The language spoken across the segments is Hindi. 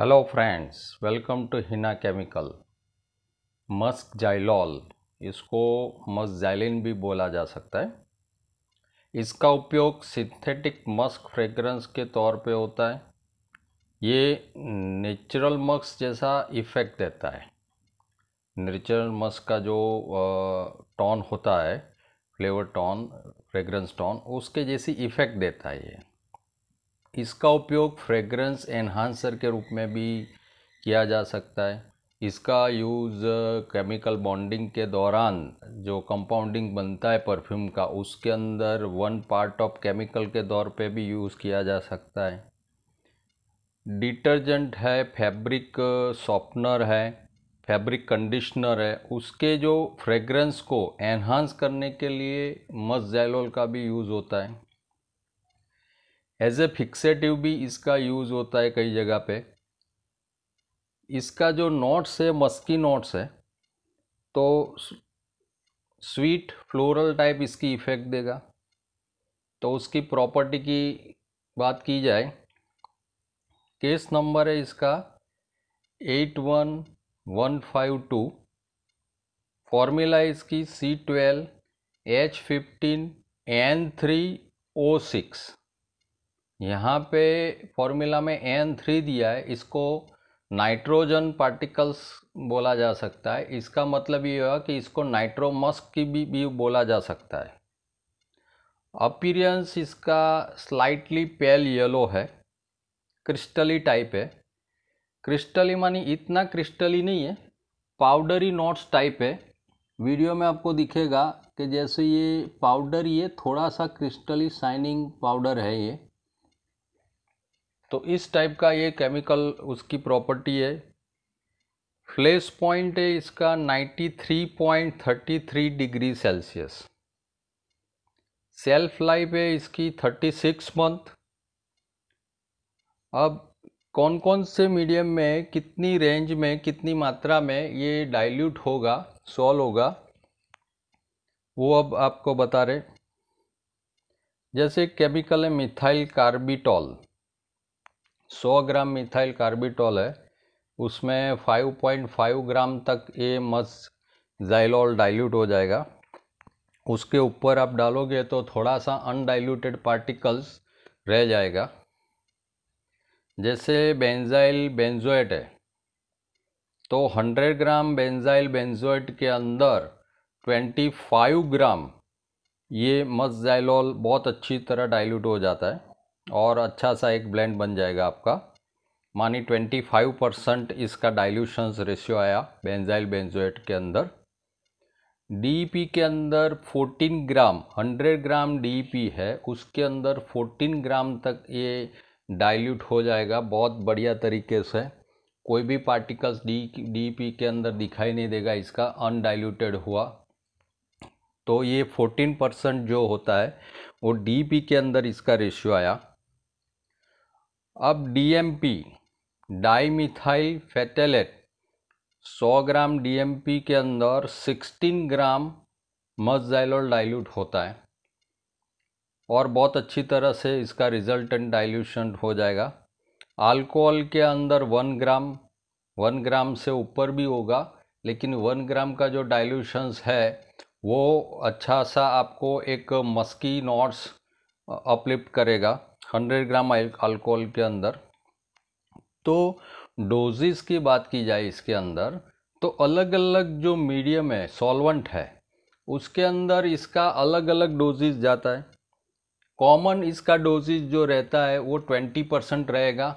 hello friends welcome to Heena chemical musk xylol इसको मस्क जाइलिन भी बोला जा सकता है इसका उपयोग सिंथेटिक मस्क फ्रेगरेंस के तौर पे होता है ये नेचुरल मस्क जैसा इफ़ेक्ट देता है नेचुरल मस्क का जो टॉन होता है फ्लेवर टॉन फ्रेगरेंस टॉन उसके जैसी इफ़ेक्ट देता है ये इसका उपयोग फ्रेगरेंस एनहांसर के रूप में भी किया जा सकता है इसका यूज़ केमिकल बॉन्डिंग के दौरान जो कंपाउंडिंग बनता है परफ्यूम का उसके अंदर वन पार्ट ऑफ केमिकल के दौर पे भी यूज़ किया जा सकता है डिटर्जेंट है फैब्रिक सॉफ्टनर है फैब्रिक कंडीशनर है उसके जो फ्रेगरेंस को एनहांस करने के लिए मस्जैलोल का भी यूज़ होता है एज ए फिक्सेटिव भी इसका यूज़ होता है कई जगह पे इसका जो नोट्स है मस्की नोट्स है तो स्वीट फ्लोरल टाइप इसकी इफ़ेक्ट देगा तो उसकी प्रॉपर्टी की बात की जाए केस नंबर है इसका eight one one five two formula इसकी C twelve H fifteen N three O six यहाँ पे फॉर्मूला में एन थ्री दिया है इसको नाइट्रोजन पार्टिकल्स बोला जा सकता है इसका मतलब ये हुआ कि इसको नाइट्रोमस्क की भी, भी बोला जा सकता है अपीरियंस इसका स्लाइटली पेल येलो है क्रिस्टली टाइप है क्रिस्टली मानी इतना क्रिस्टली नहीं है पाउडरी नोट्स टाइप है वीडियो में आपको दिखेगा कि जैसे ये पाउडर ये थोड़ा सा क्रिस्टली शाइनिंग पाउडर है ये तो इस टाइप का ये केमिकल उसकी प्रॉपर्टी है फ्लैश पॉइंट है इसका 93.33 डिग्री सेल्सियस सेल्फ लाइफ है इसकी 36 मंथ अब कौन कौन से मीडियम में कितनी रेंज में कितनी मात्रा में ये डाइल्यूट होगा सॉल्व होगा वो अब आपको बता रहे जैसे केमिकल है मिथाइल कार्बिटॉल 100 ग्राम मिथाइल कार्बिटॉल है उसमें 5.5 ग्राम तक ये मस जाइलॉल डाइल्यूट हो जाएगा उसके ऊपर आप डालोगे तो थोड़ा सा अनडाइल्यूटेड पार्टिकल्स रह जाएगा जैसे बेंजाइल बेंजोएट है तो 100 ग्राम बेंजाइल बेंजोएट के अंदर 25 ग्राम ये मस्जाइलॉल बहुत अच्छी तरह डाइल्यूट हो जाता है और अच्छा सा एक ब्लेंड बन जाएगा आपका मानी 25 परसेंट इसका डाइल्यूशन रेशियो आया बेंजाइल बेंजोएट के अंदर डी e के अंदर 14 ग्राम 100 ग्राम डी e है उसके अंदर 14 ग्राम तक ये डाइल्यूट हो जाएगा बहुत बढ़िया तरीके से कोई भी पार्टिकल्स डी डी के अंदर दिखाई नहीं देगा इसका अनडाइल्यूटेड हुआ तो ये 14 परसेंट जो होता है वो डी e के अंदर इसका रेशियो आया अब डीएमपी मिथाई फैटेलेट 100 ग्राम डीएमपी के अंदर 16 ग्राम मजाइलोल डाइल्यूट होता है और बहुत अच्छी तरह से इसका रिजल्टेंट डाइल्यूशन हो जाएगा अल्कोहल के अंदर वन ग्राम वन ग्राम से ऊपर भी होगा लेकिन वन ग्राम का जो डाइल्यूशंस है वो अच्छा सा आपको एक मस्की नोट्स अपलिफ्ट करेगा हंड्रेड ग्राम अल्कोहल के अंदर तो डोजेस की बात की जाए इसके अंदर तो अलग अलग जो मीडियम है सॉल्वेंट है उसके अंदर इसका अलग अलग डोजेज जाता है कॉमन इसका डोजेज जो रहता है वो ट्वेंटी परसेंट रहेगा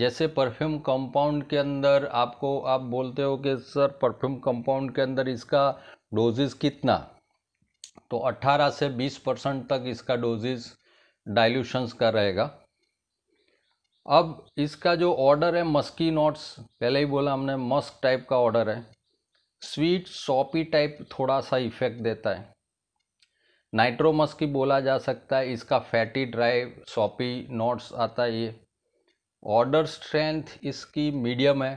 जैसे परफ्यूम कंपाउंड के अंदर आपको आप बोलते हो कि सर परफ्यूम कंपाउंड के अंदर इसका डोजेज कितना तो 18 से 20 परसेंट तक इसका डोजेज डाइल्यूशंस का रहेगा अब इसका जो ऑर्डर है मस्की नोट्स पहले ही बोला हमने मस्क टाइप का ऑर्डर है स्वीट सॉपी टाइप थोड़ा सा इफेक्ट देता है नाइट्रोमस की बोला जा सकता है इसका फैटी ड्राइव सॉपी नोट्स आता है ये ऑर्डर स्ट्रेंथ इसकी मीडियम है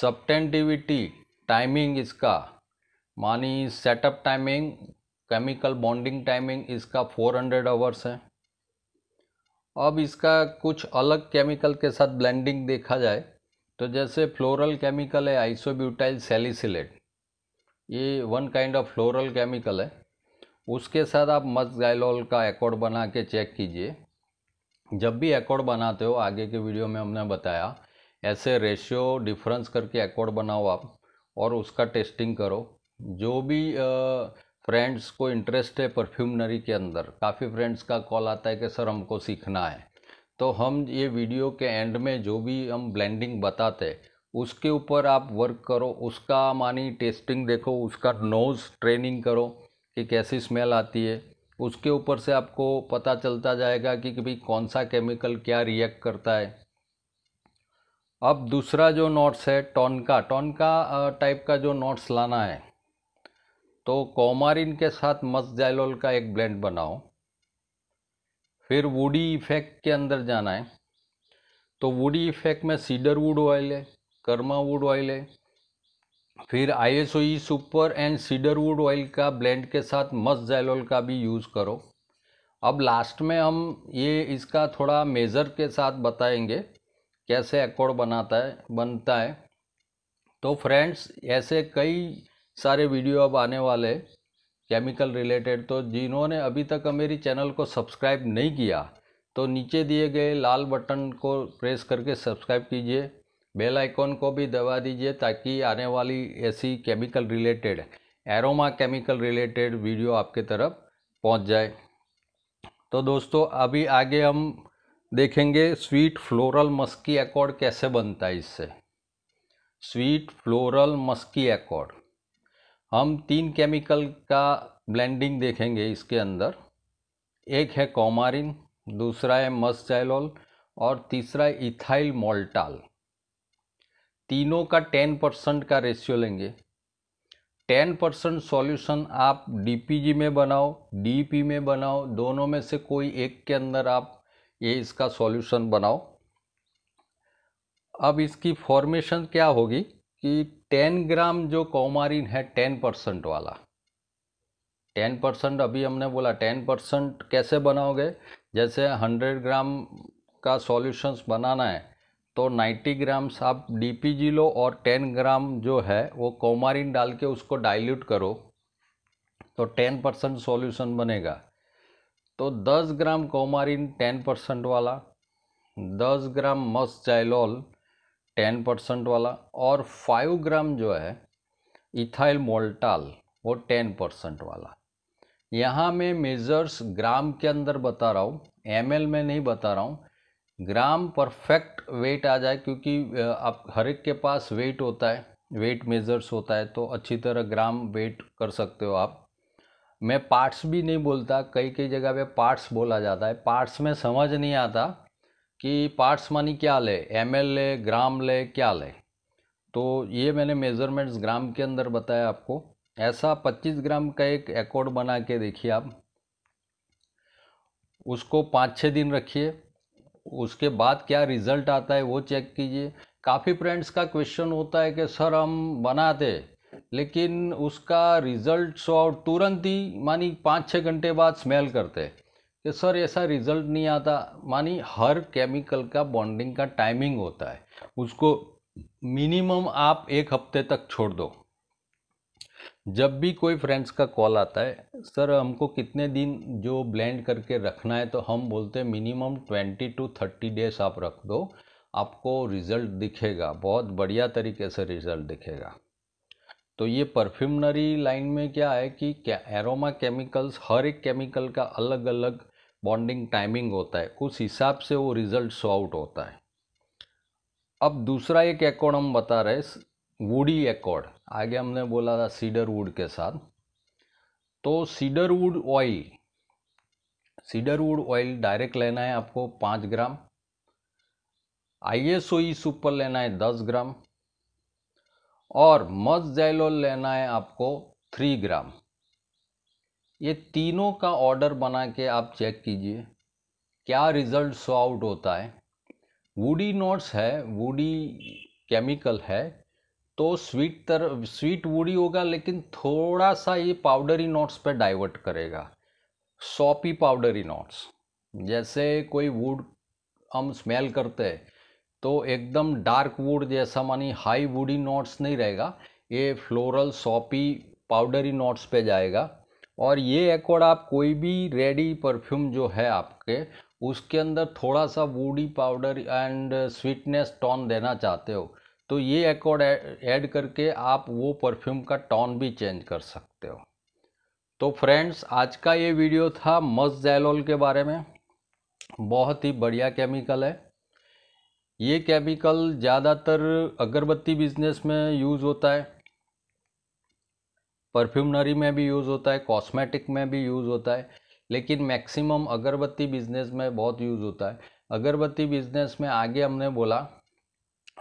सब्टेंटिविटी टाइमिंग इसका मानी setup timing chemical bonding timing इसका 400 आवर्स है अब इसका कुछ अलग केमिकल के साथ ब्लेंडिंग देखा जाए तो जैसे फ्लोरल केमिकल है आइसोब्यूटाइल सेलिसिलेट ये one kind of floral chemical है उसके साथ आप गाइलॉल का एकॉर्ड बना के चेक कीजिए जब भी एकॉर्ड बनाते हो आगे के वीडियो में हमने बताया ऐसे रेशियो डिफरेंस करके एकॉर्ड बनाओ आप और उसका टेस्टिंग करो जो भी फ्रेंड्स को इंटरेस्ट है परफ्यूमनरी के अंदर काफ़ी फ्रेंड्स का कॉल आता है कि सर हमको सीखना है तो हम ये वीडियो के एंड में जो भी हम ब्लेंडिंग बताते हैं उसके ऊपर आप वर्क करो उसका मानी टेस्टिंग देखो उसका नोज़ ट्रेनिंग करो कि कैसी स्मेल आती है उसके ऊपर से आपको पता चलता जाएगा कि भाई कौन सा केमिकल क्या रिएक्ट करता है अब दूसरा जो नोट्स है टॉन का टॉन का टाइप का जो नोट्स लाना है तो कोमारिन के साथ मस्जाइलोल का एक ब्लेंड बनाओ फिर वुडी इफेक्ट के अंदर जाना है तो वुडी इफेक्ट में सीडर वुड ऑयल है कर्मा वुड ऑयल है फिर I S O super and cedar wood oil का ब्लेंड के साथ मस्जाइलोल का भी यूज़ करो अब लास्ट में हम ये इसका थोड़ा मेज़र के साथ बताएंगे कैसे एकॉर्ड बनाता है बनता है तो फ्रेंड्स ऐसे कई सारे वीडियो अब आने वाले केमिकल रिलेटेड तो जिन्होंने अभी तक मेरी चैनल को सब्सक्राइब नहीं किया तो नीचे दिए गए लाल बटन को प्रेस करके सब्सक्राइब कीजिए बेल आइकॉन को भी दबा दीजिए ताकि आने वाली ऐसी chemical related aroma chemical related video आपके तरफ पहुंच जाए तो दोस्तों अभी आगे हम देखेंगे स्वीट फ्लोरल मस्की एकॉर्ड कैसे बनता है इससे स्वीट फ्लोरल मस्की एकॉर्ड हम तीन केमिकल का ब्लेंडिंग देखेंगे इसके अंदर एक है कॉमारिन दूसरा है मस्जाइलोल और तीसरा है इथाइल मोल्टाल तीनों का टेन परसेंट का रेशियो लेंगे टेन परसेंट सॉल्यूशन आप डीपीजी में बनाओ डीपी में बनाओ दोनों में से कोई एक के अंदर आप ये इसका सॉल्यूशन बनाओ अब इसकी फॉर्मेशन क्या होगी कि 10 ग्राम जो कौमारिन है 10 परसेंट वाला 10 परसेंट अभी हमने बोला 10 परसेंट कैसे बनाओगे जैसे 100 ग्राम का सॉल्यूशंस बनाना है तो 90 ग्राम्स आप डी लो और 10 ग्राम जो है वो कौमारिन डाल के उसको डाइल्यूट करो तो 10 परसेंट सोल्यूशन बनेगा तो 10 ग्राम कौमारिन 10 परसेंट वाला 10 gram musk xylol ten percent वाला और फाइव ग्राम जो है इथाइल मोल्टाल वो टेन परसेंट वाला यहाँ मैं मेजर्स ग्राम के अंदर बता रहा हूँ एम में नहीं बता रहा हूँ ग्राम परफेक्ट वेट आ जाए क्योंकि आप हर एक के पास वेट होता है वेट मेजर्स होता है तो अच्छी तरह ग्राम वेट कर सकते हो आप मैं पार्ट्स भी नहीं बोलता कई कई जगह पे पार्ट्स बोला जाता है पार्ट्स में समझ नहीं आता कि पार्ट्स मानी क्या ले एम ले ग्राम ले क्या ले तो ये मैंने मेज़रमेंट्स ग्राम के अंदर बताया आपको ऐसा 25 ग्राम का एक एकॉर्ड बना के देखिए आप उसको पाँच छः दिन रखिए उसके बाद क्या रिज़ल्ट आता है वो चेक कीजिए काफ़ी फ्रेंड्स का क्वेश्चन होता है कि सर हम बनाते लेकिन उसका रिज़ल्ट आउट तुरंत ही मानी पाँच छः घंटे बाद स्मेल करते हैं कि सर ऐसा रिजल्ट नहीं आता मानी हर केमिकल का बॉन्डिंग का टाइमिंग होता है उसको मिनिमम आप एक हफ्ते तक छोड़ दो जब भी कोई फ्रेंड्स का कॉल आता है सर हमको कितने दिन जो ब्लेंड करके रखना है तो हम बोलते हैं minimum twenty to thirty days आप रख दो आपको रिज़ल्ट दिखेगा बहुत बढ़िया तरीके से रिज़ल्ट दिखेगा तो ये परफ्यूमनरी लाइन में क्या है कि क्या एरोमा केमिकल्स हर एक केमिकल का अलग अलग बॉन्डिंग टाइमिंग होता है उस हिसाब से वो रिजल्ट शो आउट होता है अब दूसरा एक एकॉर्ड हम बता रहे वुडी एकॉर्ड आगे हमने बोला था सीडर वुड के साथ तो cedar wood oil cedar wood oil direct लेना है आपको पाँच ग्राम आई एस ओ ई सुपर लेना है दस ग्राम और मजजैलोल लेना है आपको थ्री ग्राम ये तीनों का ऑर्डर बना के आप चेक कीजिए क्या रिज़ल्ट शो आउट होता है वुडी नोट्स है वुडी केमिकल है तो स्वीट तर स्वीट वुडी होगा लेकिन थोड़ा सा ये पाउडरी नोट्स पे डाइवर्ट करेगा सॉपी पाउडरी नोट्स जैसे कोई वुड हम स्मेल करते हैं तो एकदम डार्क वुड जैसा मानी हाई वुडी नोट्स नहीं रहेगा ये फ्लोरल सॉपी पाउडरी नोट्स पे जाएगा और ये एकॉर्ड आप कोई भी रेडी परफ्यूम जो है आपके उसके अंदर थोड़ा सा woody powder and sweetness tone देना चाहते हो तो ये एकॉर्ड ऐड करके आप वो परफ्यूम का टोन भी चेंज कर सकते हो तो फ्रेंड्स आज का ये वीडियो था मस्ट जैलोल के बारे में बहुत ही बढ़िया केमिकल है ये केमिकल ज़्यादातर अगरबत्ती बिजनेस में यूज़ होता है परफ्यूमनरी में भी यूज़ होता है कॉस्मेटिक में भी यूज़ होता है लेकिन मैक्सिमम अगरबत्ती बिजनेस में बहुत यूज़ होता है अगरबत्ती बिजनेस में आगे हमने बोला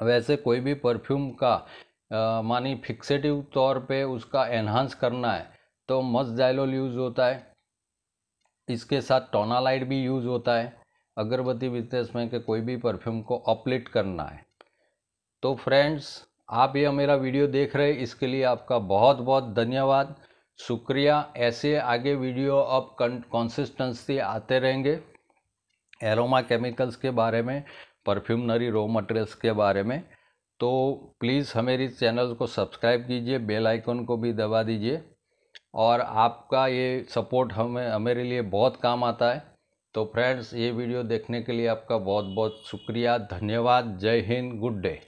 वैसे कोई भी परफ्यूम का मानी फिक्सेटिव तौर पे उसका एनहांस करना है तो मस्त जाइलोल यूज़ होता है इसके साथ टोनालाइट भी यूज़ होता है अगरबत्ती बिजनेस में कि कोई भी परफ्यूम को अपलिट करना है तो फ्रेंड्स आप ये मेरा वीडियो देख रहे हैं इसके लिए आपका बहुत बहुत धन्यवाद शुक्रिया ऐसे आगे वीडियो अब कंसिस्टेंसी आते रहेंगे एरोमा केमिकल्स के बारे में परफ्यूमनरी रॉ मटेरियल्स के बारे में तो प्लीज़ हमारी चैनल को सब्सक्राइब कीजिए बेल आइकन को भी दबा दीजिए और आपका ये सपोर्ट हमें हमारे लिए बहुत काम आता है तो फ्रेंड्स ये वीडियो देखने के लिए आपका बहुत बहुत शुक्रिया धन्यवाद जय हिंद गुड डे